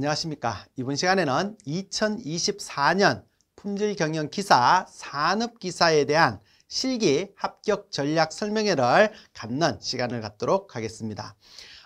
안녕하십니까 이번 시간에는 2024년 품질경영 기사 산업기사에 대한 실기 합격 전략 설명회를 갖는 시간을 갖도록 하겠습니다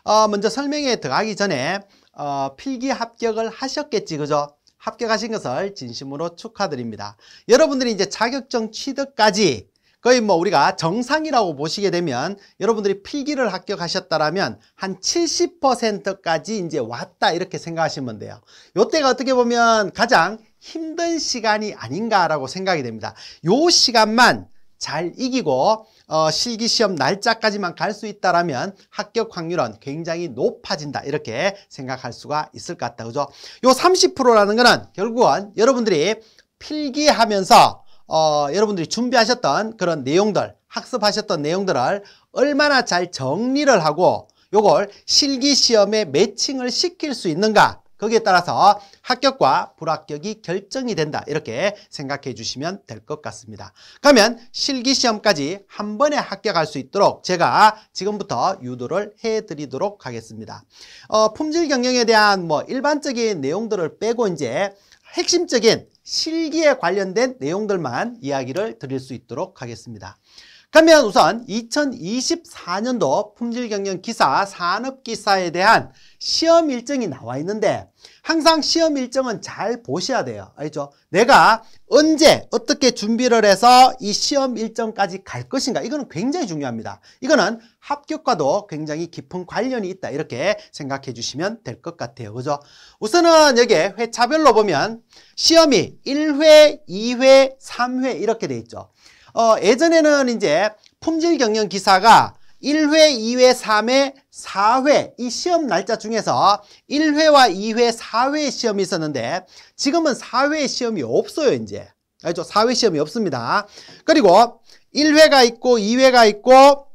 어, 먼저 설명회에 들어가기 전에 어, 필기 합격을 하셨겠지 그죠 합격하신 것을 진심으로 축하드립니다 여러분들이 이제 자격증 취득까지 거의 뭐 우리가 정상이라고 보시게 되면 여러분들이 필기를 합격하셨다라면 한 70%까지 이제 왔다 이렇게 생각하시면 돼요. 요때가 어떻게 보면 가장 힘든 시간이 아닌가라고 생각이 됩니다. 요 시간만 잘 이기고 어, 실기시험 날짜까지만 갈 수 있다라면 합격 확률은 굉장히 높아진다 이렇게 생각할 수가 있을 것 같다 그죠? 요 30%라는 거는 결국은 여러분들이 필기하면서 어, 여러분들이 준비하셨던 그런 내용들, 학습하셨던 내용들을 얼마나 잘 정리를 하고 요걸 실기시험에 매칭을 시킬 수 있는가 거기에 따라서 합격과 불합격이 결정이 된다 이렇게 생각해 주시면 될 것 같습니다 그러면 실기시험까지 한 번에 합격할 수 있도록 제가 지금부터 유도를 해드리도록 하겠습니다 어, 품질 경영에 대한 뭐 일반적인 내용들을 빼고 이제 핵심적인 실기에 관련된 내용들만 이야기를 드릴 수 있도록 하겠습니다. 그러면 우선 2024년도 품질경영 기사 산업기사에 대한 시험 일정이 나와 있는데 항상 시험 일정은 잘 보셔야 돼요. 알죠? 내가 언제 어떻게 준비를 해서 이 시험 일정까지 갈 것인가 이거는 굉장히 중요합니다. 이거는 합격과도 굉장히 깊은 관련이 있다 이렇게 생각해 주시면 될 것 같아요. 그죠? 우선은 여기 회차별로 보면 시험이 1회, 2회, 3회 이렇게 돼 있죠. 어, 예전에는 이제 품질 경영 기사가 1회, 2회, 3회, 4회 이 시험 날짜 중에서 1회와 2회, 4회 시험이 있었는데 지금은 4회 시험이 없어요 이제 알죠? 4회 시험이 없습니다 그리고 1회가 있고 2회가 있고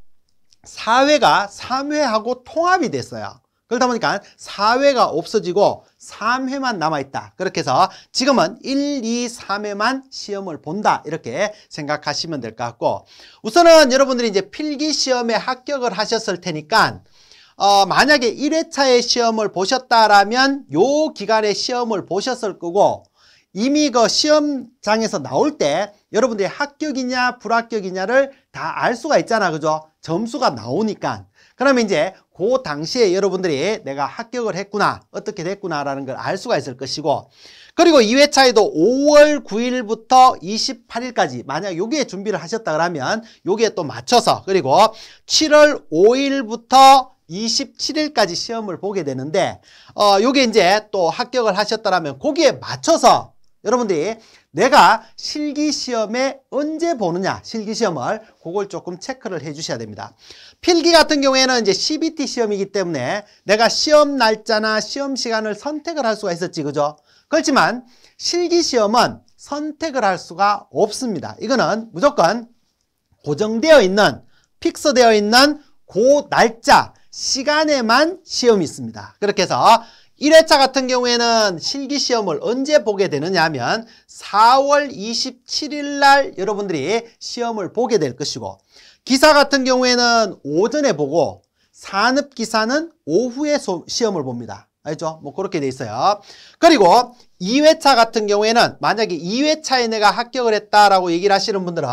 4회가 3회하고 통합이 됐어요 그렇다 보니까 4회가 없어지고 3회만 남아있다. 그렇게 해서 지금은 1, 2, 3회만 시험을 본다. 이렇게 생각하시면 될 것 같고 우선은 여러분들이 이제 필기 시험에 합격을 하셨을 테니까 어, 만약에 1회차의 시험을 보셨다라면 요기간에 시험을 보셨을 거고 이미 그 시험장에서 나올 때 여러분들이 합격이냐 불합격이냐를 다 알 수가 있잖아. 그죠? 점수가 나오니까. 그러면 이제 그 당시에 여러분들이 내가 합격을 했구나 어떻게 됐구나라는 걸 알 수가 있을 것이고 그리고 이회차에도 5월 9일부터 28일까지 만약 여기에 준비를 하셨다 그러면 여기에 또 맞춰서 그리고 7월 5일부터 27일까지 시험을 보게 되는데 어 요게 이제 또 합격을 하셨다라면 거기에 맞춰서 여러분들이 내가 실기시험에 언제 보느냐 실기시험을 그걸 조금 체크를 해주셔야 됩니다. 필기 같은 경우에는 이제 CBT 시험이기 때문에 내가 시험 날짜나 시험 시간을 선택을 할 수가 있었지 그죠? 그렇지만 실기시험은 선택을 할 수가 없습니다. 이거는 무조건 고정되어 있는 픽스되어 있는 고그 날짜 시간에만 시험이 있습니다. 그렇게 해서 1회차 같은 경우에는 실기시험을 언제 보게 되느냐 하면 4월 27일 날 여러분들이 시험을 보게 될 것이고 기사 같은 경우에는 오전에 보고 산업기사는 오후에 시험을 봅니다. 알죠? 뭐 그렇게 돼 있어요. 그리고 2회차 같은 경우에는 만약에 2회차에 내가 합격을 했다라고 얘기를 하시는 분들은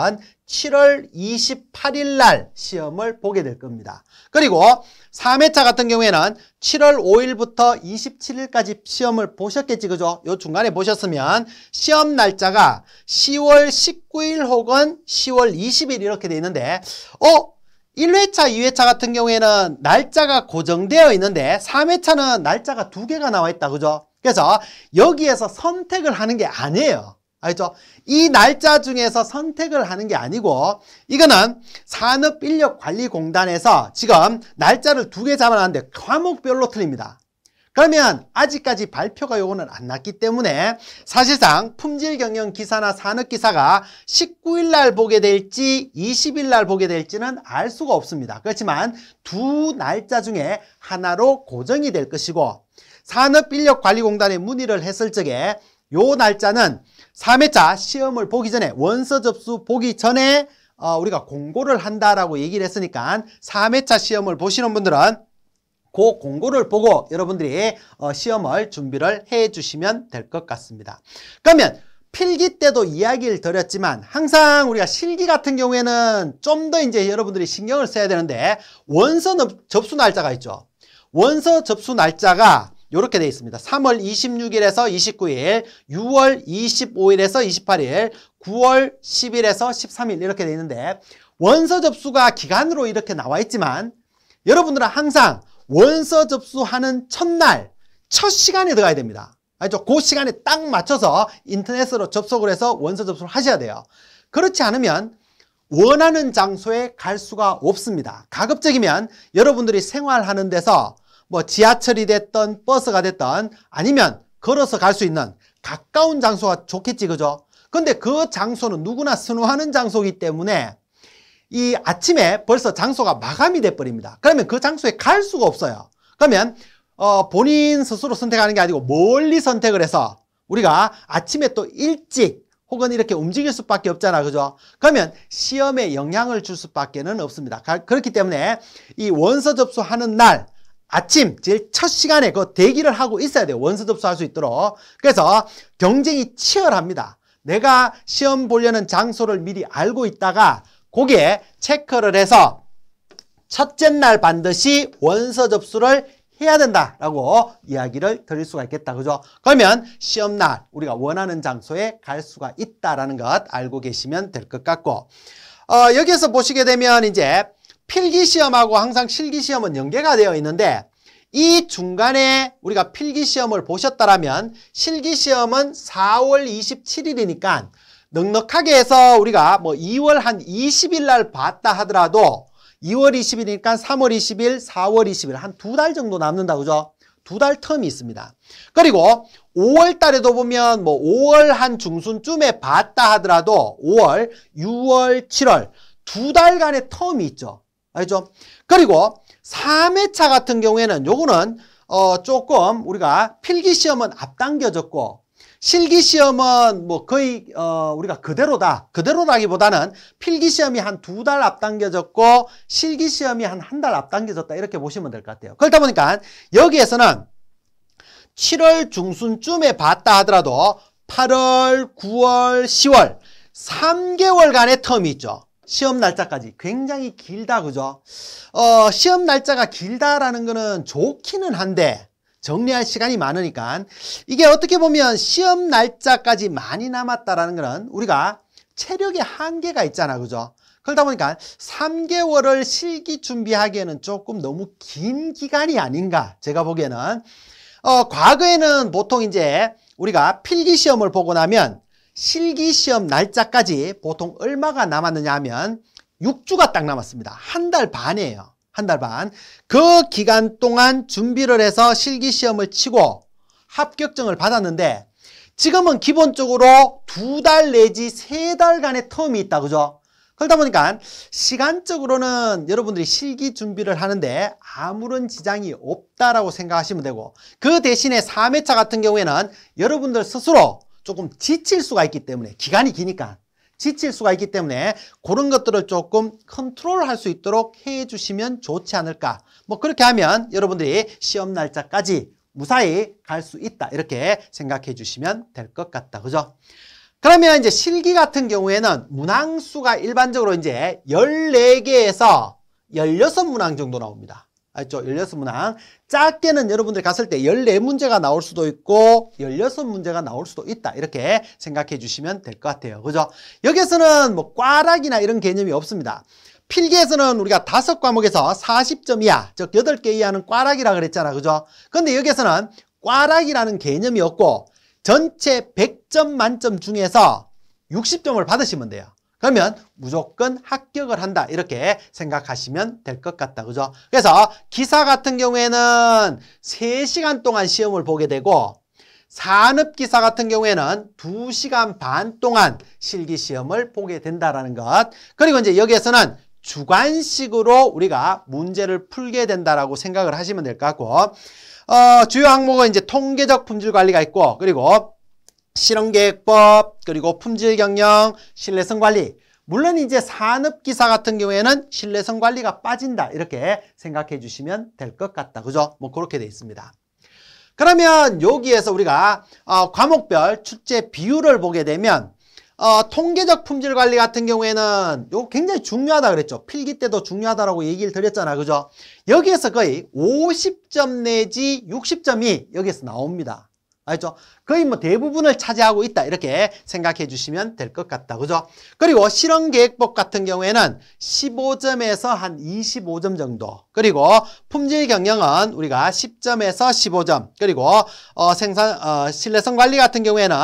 7월 28일 날 시험을 보게 될 겁니다. 그리고 3회차 같은 경우에는 7월 5일부터 27일까지 시험을 보셨겠지, 그죠? 요 중간에 보셨으면 시험 날짜가 10월 19일 혹은 10월 20일 이렇게 돼 있는데, 어? 1회차, 2회차 같은 경우에는 날짜가 고정되어 있는데 3회차는 날짜가 두 개가 나와 있다. 그죠? 그래서 여기에서 선택을 하는 게 아니에요. 알죠? 이 날짜 중에서 선택을 하는 게 아니고 이거는 산업인력관리공단에서 지금 날짜를 두 개 잡아놨는데 과목별로 틀립니다. 그러면 아직까지 발표가 요거는 안 났기 때문에 사실상 품질 경영 기사나 산업 기사가 19일 날 보게 될지 20일 날 보게 될지는 알 수가 없습니다. 그렇지만 두 날짜 중에 하나로 고정이 될 것이고 산업인력관리공단에 문의를 했을 적에 요 날짜는 3회차 시험을 보기 전에 원서 접수 보기 전에 어, 우리가 공고를 한다라고 얘기를 했으니까 3회차 시험을 보시는 분들은 그 공고를 보고 여러분들이 어, 시험을 준비를 해주시면 될 것 같습니다. 그러면 필기 때도 이야기를 드렸지만 항상 우리가 실기 같은 경우에는 좀 더 이제 여러분들이 신경을 써야 되는데 원서 접수 날짜가 있죠. 원서 접수 날짜가 이렇게 돼 있습니다. 3월 26일에서 29일, 6월 25일에서 28일, 9월 10일에서 13일 이렇게 돼 있는데 원서 접수가 기간으로 이렇게 나와 있지만 여러분들은 항상 원서 접수하는 첫날 첫 시간에 들어가야 됩니다. 알죠? 그 시간에 딱 맞춰서 인터넷으로 접속을 해서 원서 접수를 하셔야 돼요. 그렇지 않으면 원하는 장소에 갈 수가 없습니다. 가급적이면 여러분들이 생활하는 데서 뭐 지하철이 됐던 버스가 됐던 아니면 걸어서 갈 수 있는 가까운 장소가 좋겠지 그죠? 근데 그 장소는 누구나 선호하는 장소이기 때문에 이 아침에 벌써 장소가 마감이 돼버립니다. 그러면 그 장소에 갈 수가 없어요. 그러면 어, 본인 스스로 선택하는 게 아니고 멀리 선택을 해서 우리가 아침에 또 일찍 혹은 이렇게 움직일 수밖에 없잖아 그죠 그러면 시험에 영향을 줄 수밖에는 없습니다 가, 그렇기 때문에 이 원서 접수하는 날 아침 제일 첫 시간에 그 대기를 하고 있어야 돼요 원서 접수할 수 있도록 그래서 경쟁이 치열합니다 내가 시험 보려는 장소를 미리 알고 있다가 거기에 체크를 해서 첫째 날 반드시 원서 접수를 해야 된다라고 이야기를 드릴 수가 있겠다. 그죠? 그러면 시험날 우리가 원하는 장소에 갈 수가 있다라는 것 알고 계시면 될 것 같고 어, 여기에서 보시게 되면 이제 필기시험하고 항상 실기시험은 연계가 되어 있는데 이 중간에 우리가 필기시험을 보셨다면 실기시험은 4월 27일이니까 넉넉하게 해서 우리가 뭐 2월 한 20일 날 봤다 하더라도 2월 20일이니까 3월 20일, 4월 20일 한 두 달 정도 남는다 그죠? 두 달 텀이 있습니다. 그리고 5월 달에도 보면 뭐 5월 한 중순쯤에 봤다 하더라도 5월, 6월, 7월 두 달간의 텀이 있죠. 알죠? 그리고 3회차 같은 경우에는 요거는 어 조금 우리가 필기 시험은 앞당겨졌고 실기 시험은 뭐 거의 어 우리가 그대로다. 그대로라기보다는 필기 시험이 한 두 달 앞당겨졌고 실기 시험이 한 한 달 앞당겨졌다. 이렇게 보시면 될 것 같아요. 그렇다 보니까 여기에서는 7월 중순쯤에 봤다 하더라도 8월, 9월, 10월 3개월간의 텀이 있죠. 시험 날짜까지 굉장히 길다 그죠? 어, 시험 날짜가 길다라는 거는 좋기는 한데 정리할 시간이 많으니까 이게 어떻게 보면 시험 날짜까지 많이 남았다라는 것은 우리가 체력의 한계가 있잖아 그죠 그러다 보니까 3개월을 실기 준비하기에는 조금 너무 긴 기간이 아닌가 제가 보기에는 어, 과거에는 보통 이제 우리가 필기 시험을 보고 나면 실기 시험 날짜까지 보통 얼마가 남았느냐 하면 6주가 딱 남았습니다 한 달 반이에요 한달 반. 그 기간 동안 준비를 해서 실기 시험을 치고 합격증을 받았는데 지금은 기본적으로 두 달 내지 세 달간의 텀이 있다. 그죠? 그러다 보니까 시간적으로는 여러분들이 실기 준비를 하는데 아무런 지장이 없다라고 생각하시면 되고 그 대신에 3회차 같은 경우에는 여러분들 스스로 조금 지칠 수가 있기 때문에 기간이 기니까 지칠 수가 있기 때문에 그런 것들을 조금 컨트롤할 수 있도록 해주시면 좋지 않을까 뭐 그렇게 하면 여러분들이 시험 날짜까지 무사히 갈 수 있다 이렇게 생각해 주시면 될 것 같다 그죠? 그러면 이제 실기 같은 경우에는 문항수가 일반적으로 이제 열네 개에서 열여섯 문항 정도 나옵니다 알죠? 16문항. 작게는 여러분들 갔을 때 14문제가 나올 수도 있고 16문제가 나올 수도 있다. 이렇게 생각해 주시면 될 것 같아요. 그죠? 여기에서는 뭐 꽈락이나 이런 개념이 없습니다. 필기에서는 우리가 다섯 과목에서 40점 이하, 즉 8개 이하는 꽈락이라 그랬잖아. 그죠? 근데 여기에서는 꽈락이라는 개념이 없고 전체 100점 만점 중에서 60점을 받으시면 돼요. 그러면 무조건 합격을 한다 이렇게 생각하시면 될 것 같다 그죠 그래서 기사 같은 경우에는 세시간 동안 시험을 보게 되고 산업기사 같은 경우에는 두시간반 동안 실기시험을 보게 된다는 것 그리고 이제 여기에서는 주관식으로 우리가 문제를 풀게 된다라고 생각을 하시면 될 것 같고 어, 주요 항목은 이제 통계적 품질 관리가 있고 그리고 실험계획법 그리고 품질경영, 신뢰성관리. 물론 이제 산업기사 같은 경우에는 신뢰성관리가 빠진다 이렇게 생각해 주시면 될 것 같다. 그죠? 뭐 그렇게 돼 있습니다. 그러면 여기에서 우리가 어, 과목별 출제 비율을 보게 되면 어, 통계적 품질 관리 같은 경우에는 요 굉장히 중요하다 그랬죠. 필기 때도 중요하다라고 얘기를 드렸잖아. 그죠? 여기에서 거의 50점 내지 60점이 여기에서 나옵니다. 알죠? 거의 뭐 대부분을 차지하고 있다 이렇게 생각해 주시면 될 것 같다. 그죠? 그리고 실험계획법 같은 경우에는 15점에서 한 25점 정도 그리고 품질경영은 우리가 10점에서 15점 그리고 어, 생산 어, 신뢰성 관리 같은 경우에는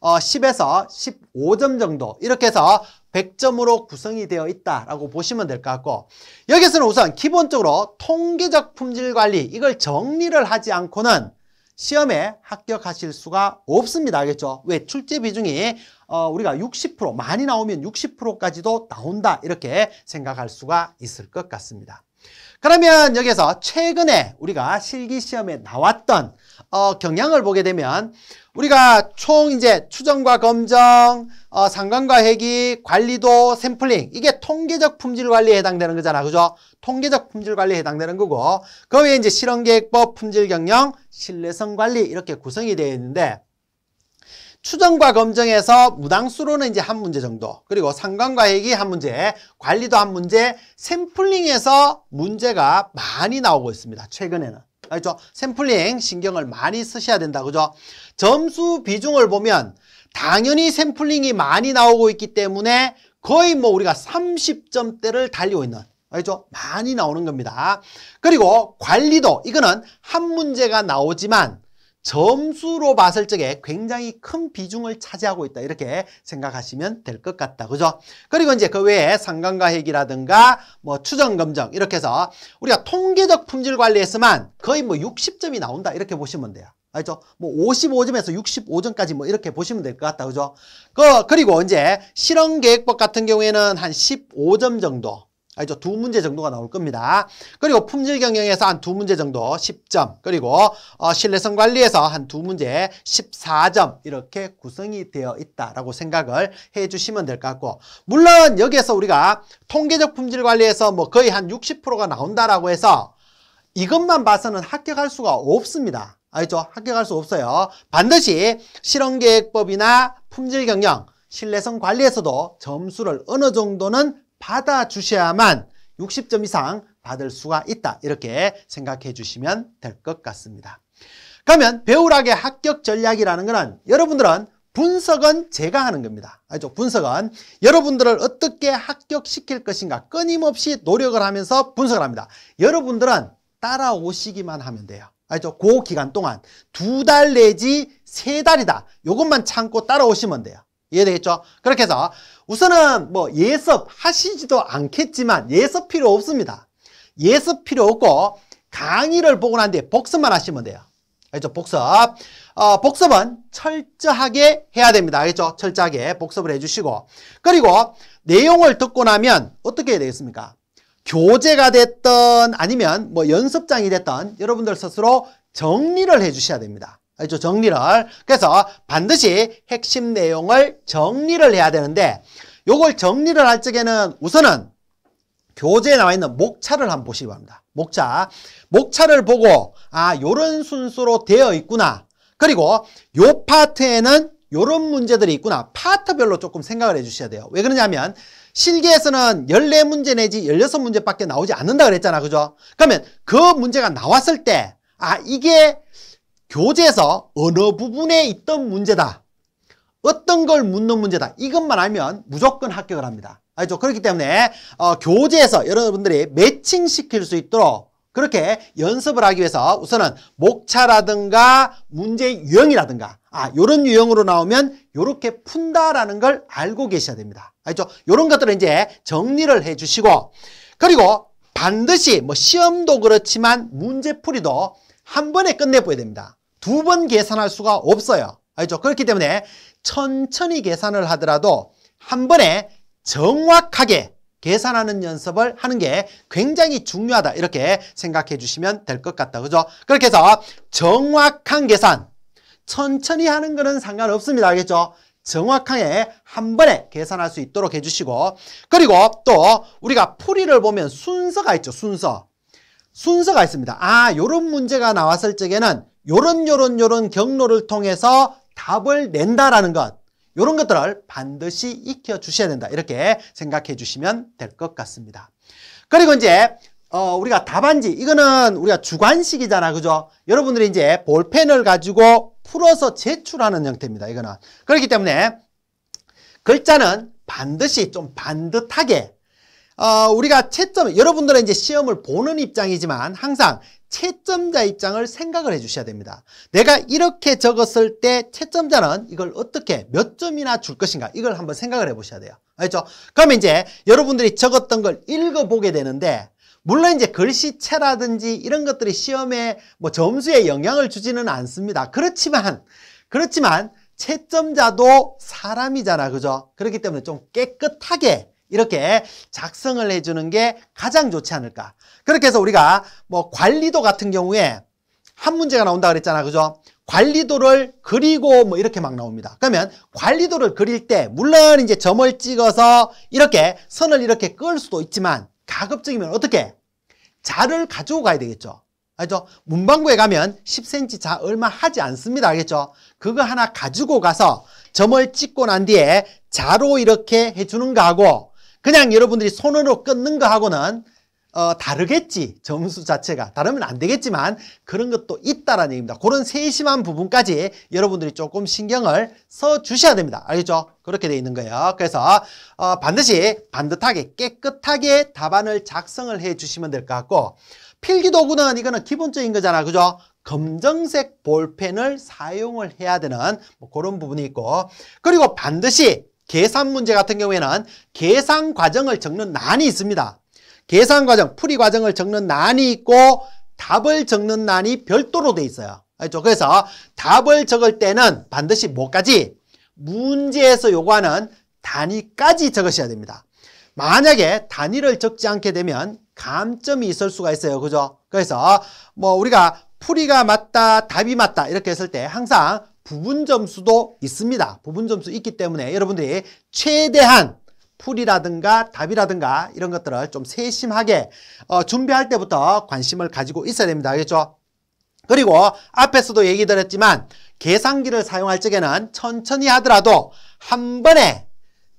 어, 10에서 15점 정도 이렇게 해서 100점으로 구성이 되어 있다라고 보시면 될 것 같고 여기서는 우선 기본적으로 통계적 품질 관리 이걸 정리를 하지 않고는 시험에 합격하실 수가 없습니다. 알겠죠? 왜? 출제 비중이 어, 우리가 60% 많이 나오면 60%까지도 나온다 이렇게 생각할 수가 있을 것 같습니다. 그러면 여기서 최근에 우리가 실기시험에 나왔던 어, 경향을 보게 되면 우리가 총 이제 추정과 검정, 어, 상관과 회기, 관리도, 샘플링 이게 통계적 품질 관리에 해당되는 거잖아, 그죠? 통계적 품질 관리에 해당되는 거고 그 외에 이제 실험계획법, 품질 경영, 신뢰성 관리 이렇게 구성이 되어 있는데 추정과 검증에서 무당수로는 이제 한 문제 정도 그리고 상관과 얘기 한 문제 관리도 한 문제 샘플링에서 문제가 많이 나오고 있습니다 최근에는 알죠 그렇죠? 샘플링 신경을 많이 쓰셔야 된다 그죠 점수 비중을 보면 당연히 샘플링이 많이 나오고 있기 때문에 거의 뭐 우리가 30점대를 달리고 있는 알죠? 그렇죠? 많이 나오는 겁니다. 그리고 관리도 이거는 한 문제가 나오지만 점수로 봤을 적에 굉장히 큰 비중을 차지하고 있다 이렇게 생각하시면 될 것 같다 그죠 그리고 이제 그 외에 상관과핵이라든가뭐 추정 검정 이렇게 해서 우리가 통계적 품질 관리에서만 거의 뭐 60점이 나온다 이렇게 보시면 돼요 알죠? 뭐 55점에서 65점까지 뭐 이렇게 보시면 될 것 같다. 그죠? 그, 그리고 이제 실험 계획법 같은 경우에는 한 15점 정도 알죠? 두 문제 정도가 나올 겁니다. 그리고 품질 경영에서 한 두 문제 정도 10점 그리고 어, 신뢰성 관리에서 한 두 문제 14점 이렇게 구성이 되어 있다라고 생각을 해주시면 될 것 같고 물론 여기에서 우리가 통계적 품질 관리에서 뭐 거의 한 60%가 나온다라고 해서 이것만 봐서는 합격할 수가 없습니다. 알죠? 합격할 수 없어요. 반드시 실험계획법이나 품질경영, 신뢰성 관리에서도 점수를 어느 정도는 받아주셔야만 60점 이상 받을 수가 있다. 이렇게 생각해 주시면 될 것 같습니다. 그러면 배우락의 합격 전략이라는 것은 여러분들은 분석은 제가 하는 겁니다. 알죠? 분석은 여러분들을 어떻게 합격시킬 것인가 끊임없이 노력을 하면서 분석을 합니다. 여러분들은 따라오시기만 하면 돼요. 알죠? 그 기간 동안 두 달 내지 세 달이다. 이것만 참고 따라오시면 돼요. 이해되겠죠? 그렇게 해서 우선은 뭐 예습 하시지도 않겠지만 예습 필요 없습니다. 예습 필요 없고 강의를 보고 난 뒤에 복습만 하시면 돼요. 알죠? 복습. 어, 복습은 철저하게 해야 됩니다. 알죠? 철저하게 복습을 해주시고 그리고 내용을 듣고 나면 어떻게 해야 되겠습니까? 교재가 됐던 아니면 뭐 연습장이 됐던 여러분들 스스로 정리를 해주셔야 됩니다. 알죠? 정리를. 그래서 반드시 핵심 내용을 정리를 해야 되는데 요걸 정리를 할 적에는 우선은 교재에 나와 있는 목차를 한번 보시기 바랍니다. 목차. 목차를 보고 아, 요런 순서로 되어 있구나. 그리고 요 파트에는 요런 문제들이 있구나. 파트별로 조금 생각을 해 주셔야 돼요. 왜 그러냐면 실기에서는 14문제 내지 16문제밖에 나오지 않는다 그랬잖아. 그죠? 그러면 그 문제가 나왔을 때 아, 이게 교재에서 어느 부분에 있던 문제다. 어떤 걸 묻는 문제다. 이것만 알면 무조건 합격을 합니다. 알죠? 그렇기 때문에 어, 교재에서 여러분들이 매칭시킬 수 있도록 그렇게 연습을 하기 위해서 우선은 목차라든가 문제 유형이라든가 아 요런 유형으로 나오면 이렇게 푼다라는 걸 알고 계셔야 됩니다. 알죠? 요런 것들을 이제 정리를 해주시고 그리고 반드시 뭐 시험도 그렇지만 문제풀이도 한 번에 끝내보야 됩니다. 두번 계산할 수가 없어요. 알죠? 그렇기 때문에 천천히 계산을 하더라도 한 번에 정확하게 계산하는 연습을 하는 게 굉장히 중요하다 이렇게 생각해 주시면 될 것 같다 그죠? 그렇게 해서 정확한 계산 천천히 하는 거는 상관없습니다 알겠죠? 정확하게 한 번에 계산할 수 있도록 해주시고 그리고 또 우리가 풀이를 보면 순서가 있죠 순서 순서가 있습니다 아 요런 문제가 나왔을 적에는 요런 요런 요런 경로를 통해서 답을 낸다라는 것 요런 것들을 반드시 익혀 주셔야 된다 이렇게 생각해 주시면 될 것 같습니다 그리고 이제 어, 우리가 답안지 이거는 우리가 주관식이잖아 그죠 여러분들이 이제 볼펜을 가지고 풀어서 제출하는 형태입니다 이거는 그렇기 때문에 글자는 반드시 좀 반듯하게 어, 우리가 채점 여러분들은 이제 시험을 보는 입장이지만 항상 채점자 입장을 생각을 해주셔야 됩니다. 내가 이렇게 적었을 때 채점자는 이걸 어떻게 몇 점이나 줄 것인가 이걸 한번 생각을 해보셔야 돼요. 알죠? 그러면 이제 여러분들이 적었던 걸 읽어보게 되는데 물론 이제 글씨체라든지 이런 것들이 시험에 뭐 점수에 영향을 주지는 않습니다. 그렇지만 그렇지만 채점자도 사람이잖아. 그죠? 그렇기 때문에 좀 깨끗하게 이렇게 작성을 해주는 게 가장 좋지 않을까. 그렇게 해서 우리가 뭐 관리도 같은 경우에 한 문제가 나온다 그랬잖아. 그죠? 관리도를 그리고 뭐 이렇게 막 나옵니다. 그러면 관리도를 그릴 때 물론 이제 점을 찍어서 이렇게 선을 이렇게 끌 수도 있지만 가급적이면 어떻게? 자를 가지고 가야 되겠죠. 알죠? 문방구에 가면 10cm 자 얼마 하지 않습니다. 알겠죠? 그거 하나 가지고 가서 점을 찍고 난 뒤에 자로 이렇게 해주는 거하고 그냥 여러분들이 손으로 끊는 거하고는 어, 다르겠지. 점수 자체가. 다르면 안 되겠지만 그런 것도 있다라는 얘기입니다. 그런 세심한 부분까지 여러분들이 조금 신경을 써 주셔야 됩니다. 알겠죠? 그렇게 돼 있는 거예요. 그래서 어, 반드시 반듯하게 깨끗하게 답안을 작성을 해 주시면 될 것 같고 필기도구는 이거는 기본적인 거잖아. 그죠? 검정색 볼펜을 사용을 해야 되는 뭐 그런 부분이 있고 그리고 반드시 계산 문제 같은 경우에는 계산 과정을 적는 난이 있습니다. 계산 과정, 풀이 과정을 적는 난이 있고 답을 적는 난이 별도로 돼 있어요. 알죠? 그렇죠? 그래서 답을 적을 때는 반드시 뭐까지? 문제에서 요구하는 단위까지 적으셔야 됩니다. 만약에 단위를 적지 않게 되면 감점이 있을 수가 있어요. 그죠? 그래서 뭐 우리가 풀이가 맞다, 답이 맞다 이렇게 했을 때 항상 부분 점수도 있습니다. 부분 점수 있기 때문에 여러분들이 최대한 풀이라든가 답이라든가 이런 것들을 좀 세심하게 어, 준비할 때부터 관심을 가지고 있어야 됩니다. 알겠죠? 그리고 앞에서도 얘기 드렸지만 계산기를 사용할 적에는 천천히 하더라도 한 번에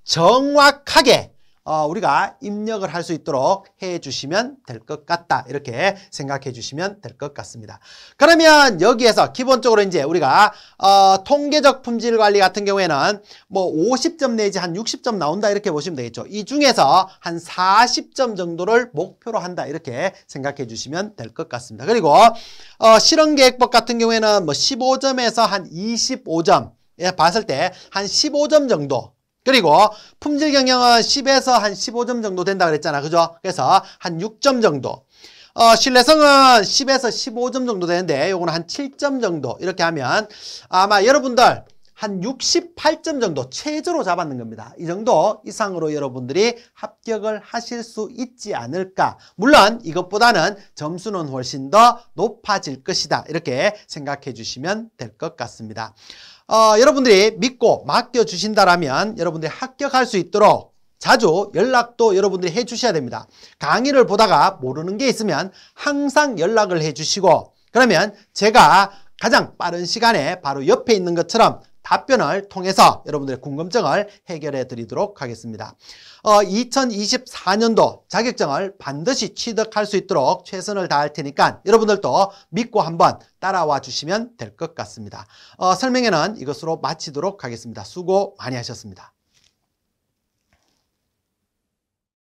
정확하게 어, 우리가 입력을 할 수 있도록 해주시면 될 것 같다. 이렇게 생각해 주시면 될 것 같습니다. 그러면 여기에서 기본적으로 이제 우리가 어, 통계적 품질 관리 같은 경우에는 뭐 50점 내지 한 60점 나온다 이렇게 보시면 되겠죠. 이 중에서 한 40점 정도를 목표로 한다 이렇게 생각해 주시면 될 것 같습니다. 그리고 어, 실험계획법 같은 경우에는 뭐 15점에서 한 25점 봤을 때 한 15점 정도 그리고 품질 경영은 10에서 한 15점 정도 된다 그랬잖아. 그죠? 그래서 한 6점 정도. 어, 신뢰성은 10에서 15점 정도 되는데 요거는 한 7점 정도 이렇게 하면 아마 여러분들 한 68점 정도 최저로 잡았는 겁니다. 이 정도 이상으로 여러분들이 합격을 하실 수 있지 않을까. 물론 이것보다는 점수는 훨씬 더 높아질 것이다. 이렇게 생각해 주시면 될 것 같습니다. 어, 여러분들이 믿고 맡겨주신다라면 여러분들이 합격할 수 있도록 자주 연락도 여러분들이 해주셔야 됩니다. 강의를 보다가 모르는 게 있으면 항상 연락을 해주시고 그러면 제가 가장 빠른 시간에 바로 옆에 있는 것처럼 답변을 통해서 여러분들의 궁금증을 해결해 드리도록 하겠습니다. 어, 2024년도 자격증을 반드시 취득할 수 있도록 최선을 다할 테니까 여러분들도 믿고 한번 따라와 주시면 될 것 같습니다. 어, 설명회는 이것으로 마치도록 하겠습니다. 수고 많이 하셨습니다.